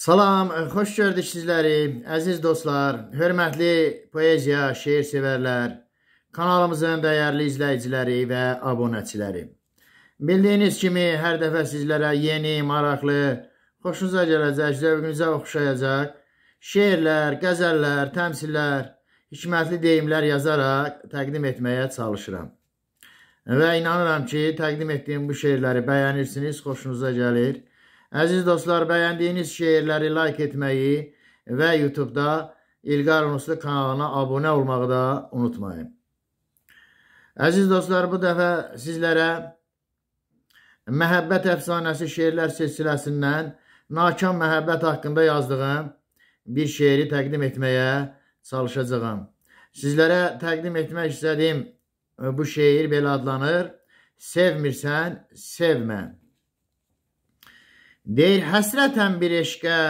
Salam, xoş gördük sizləri, əziz dostlar, hörmətli poeziya, şeir sevərlər, kanalımızın dəyərli izləyiciləri və abunəçiləri. Bildiyiniz kimi, hər dəfə sizlərə yeni, maraqlı, xoşunuza gələcək, zövqünüzə oxşayacaq şeirlər, qəzəllər, təmsillər, hikmətli deyimlər yazaraq təqdim etməyə çalışıram. Və inanıram ki, təqdim etdiyim bu şeirləri bəyənirsiniz, xoşunuza gəlir Əziz dostlar, bəyəndiyiniz şeirləri like etməyi və YouTube-da İlqar Unuslu kanalına abunə olmağı da unutmayın. Əziz dostlar, bu dəfə sizlərə Məhəbbət əfsanəsi şeirlər silsiləsindən Nakam məhəbbət haqqında yazdığım bir şeiri təqdim etməyə çalışacağam. Sizlərə təqdim etmək istədiyim bu şeir belə adlanır. Sevmirsən, sevmə. Deyir həsrətən bir eşqə,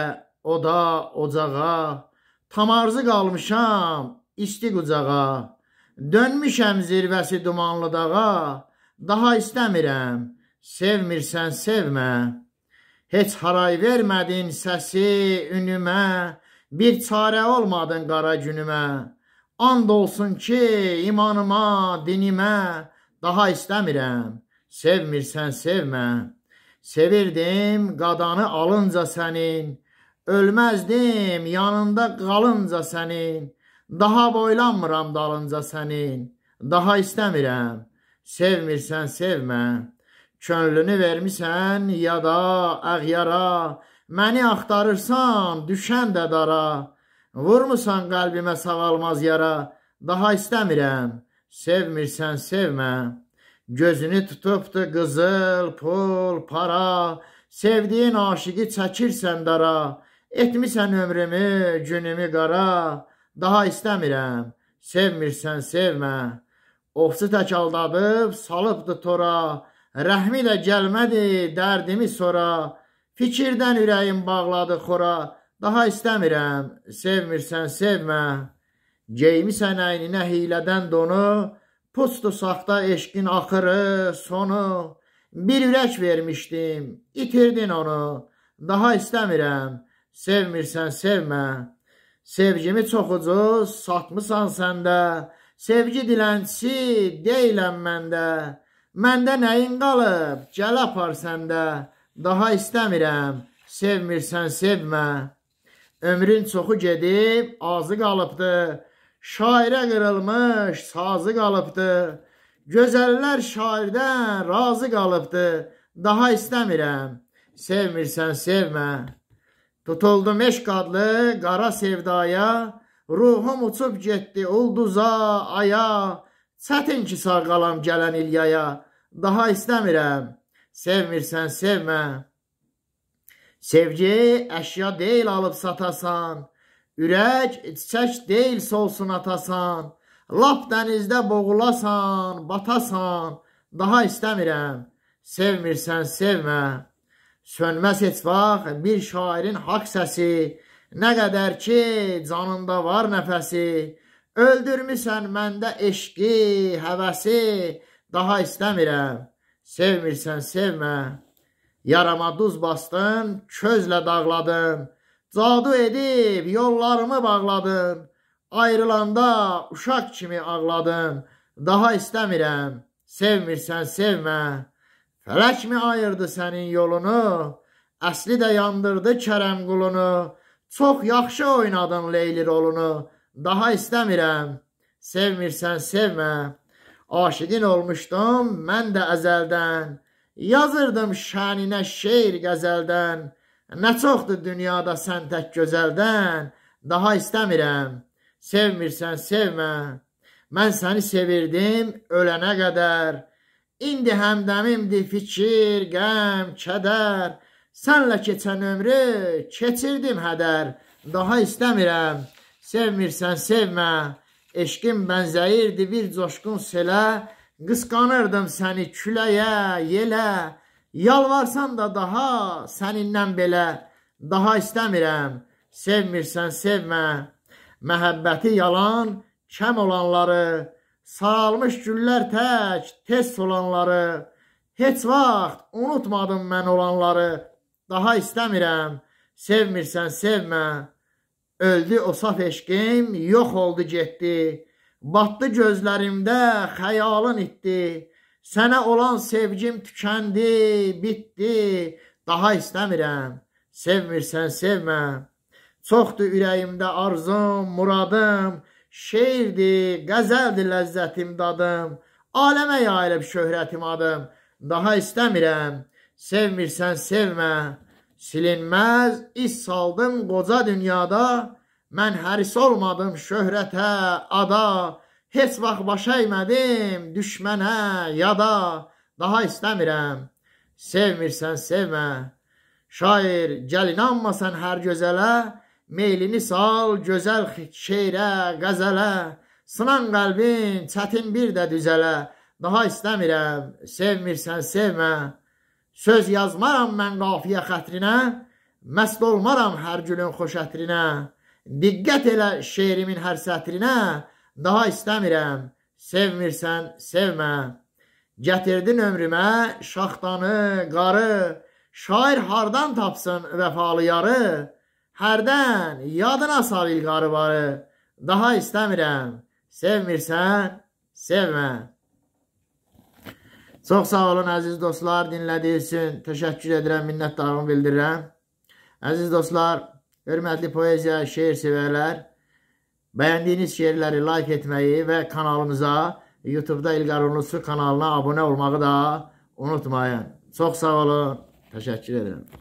oda, ocağa, tam arzı qalmışam isti qucağa. Dönmüşəm zirvəsi dumanlı dağa, daha istəmirəm, sevmirsən sevmə. Heç haray vermədin səsi, ünümə, bir çarə olmadın qara günümə. And olsun ki, imanıma, dinimə, daha istəmirəm, sevmirsən sevmə.'' Sevirdim qadanı alınca sənin, ölməzdim yanında qalınca sənin. Daha boylanmıram dalınca sənin, daha istəmirəm. Sevmirsən, sevmə. Könlünü vermisən yada, əğyara. Məni axtarırsan, düşən də dara. Vurmusan qəlbimə sağalmaz yara. Daha istəmirəm. Sevmirsən, sevmə. Gözünü tutub da qızıl, pul, para, sevdiyin aşıqı çəkirsən dara, etmisən ömrümü, günümü qara, daha istəmirəm, sevmirsən sevmə. Ovçu tək aldadıb, salıbdı tora, rəhmi də gəlmədi, dərdimi sonra, fikirdən ürəyim bağladı xora, daha istəmirəm, sevmirsən sevmə. Geymisən əyninə hilədən donu, Pustu saxta eşqin axırı, sonu, bir ürək vermişdim, itirdin onu, daha istəmirəm, sevmirsən sevmə. Sevgimi çox ucuz satmısan səndə, sevgi dilənçisi deyiləm məndə. Məndə nəyin qalıb, gəl apar səndə, daha istəmirəm, sevmirsən sevmə. Ömrün çoxu gedib, azı qalıbdır, Şairə qırılmış sazı qalıbdı, Gözəllər şairdən razı qalıbdı, Daha istəmirəm, sevmirsən sevmə. Tutuldum eşq adlı qara sevdaya, Ruhum uçub getdi ulduza, aya, Çətin ki sağ qalam gələn il yaya, Daha istəmirəm, sevmirsən sevmə. Sevgi əşya deyil alıb satasan, Ürək çiçək deyil solsun atasan, lap dənizdə boğulasan, batasan, daha istəmirəm, sevmirsən sevmə. Sönməz heç vaxt bir şairin haqq səsi, nə qədər ki canında var nəfəsi, öldürmüsən məndə eşqi, həvəsi, daha istəmirəm, sevmirsən sevmə. Yarama duz bastın, közlə dağladın, Cadu edib yollarımı bağladın, ayrılanda uşaq kimi ağladın, daha istəmirəm, sevmirsən sevmə. Fələk mi ayırdı sənin yolunu, əsli də yandırdı kərəm qulunu, çox yaxşı oynadın Leyli rolunu, daha istəmirəm, sevmirsən sevmə. Aşiqin olmuşdum mən də əzəldən, yazırdım şəninə şeir qəzəldən, Nə çoxdur dünyada sən tək gözəldən, daha istəmirəm, sevmirsən sevmə. Mən səni sevirdim ölənə qədər, indi həmdəmimdir fikir, qəm, kədər. Sənlə keçən ömrü keçirdim hədər, daha istəmirəm, sevmirsən sevmə. Eşqim bənzəyirdi bir coşqun selə, qısqanırdım səni küləyə, yelə. Yalvarsan da daha sənindən belə, daha istəmirəm, sevmirsən sevmə, məhəbbəti yalan, kəm olanları, saralmış güllər tək, tez solanları, heç vaxt unutmadım mən olanları, daha istəmirəm, sevmirsən sevmə, öldü o saf eşqim, yox oldu getdi, batdı gözlərimdə, xəyalın itdi, Sənə olan sevgim tükəndi, bitdi, daha istəmirəm. Sevmirsən, sevmə. Çoxdur ürəyimdə arzum, muradım, şeirdi, qəzəldi ləzzətim dadım. Aləmə yayılıb şöhrətim adım, daha istəmirəm. Sevmirsən, sevmə. Silinməz iz saldım qoca dünyada, mən həris olmadım şöhrətə, ada heç vaxt başa eymədim düşmənə ya da daha istəmirəm. Sevmirsən sevmə. Şair, gəl inanmasan hər gözələ, meylini sal gözəl şeirə, qəzələ. Sınan qəlbin çətin bir də düzələ. Daha istəmirəm, sevmirsən sevmə. Söz yazmaram mən qafiyə xətrinə, məst olmaram hər gülün xoş ətrinə. Diqqət elə şeirimin hər sətrinə, daha istəmirəm, sevmirsən, sevmə. Gətirdin ömrümə şaxtanı, qarı, şair hardan tapsın vəfalı yarı, hərdən yadına sal ilqarı varı, daha istəmirəm, sevmirsən, sevmə. Çox sağ olun, əziz dostlar, dinlədiyi üçün təşəkkür edirəm, minnətdarımı bildirirəm. Əziz dostlar, hörmətli poeziya, şeir sevərlər, Bəyəndiyiniz şeirləri like etməyi və kanalımıza YouTube-da İlqar Unlusu kanalına abunə olmağı da unutmayın. Çox sağ olun. Təşəkkür edirəm.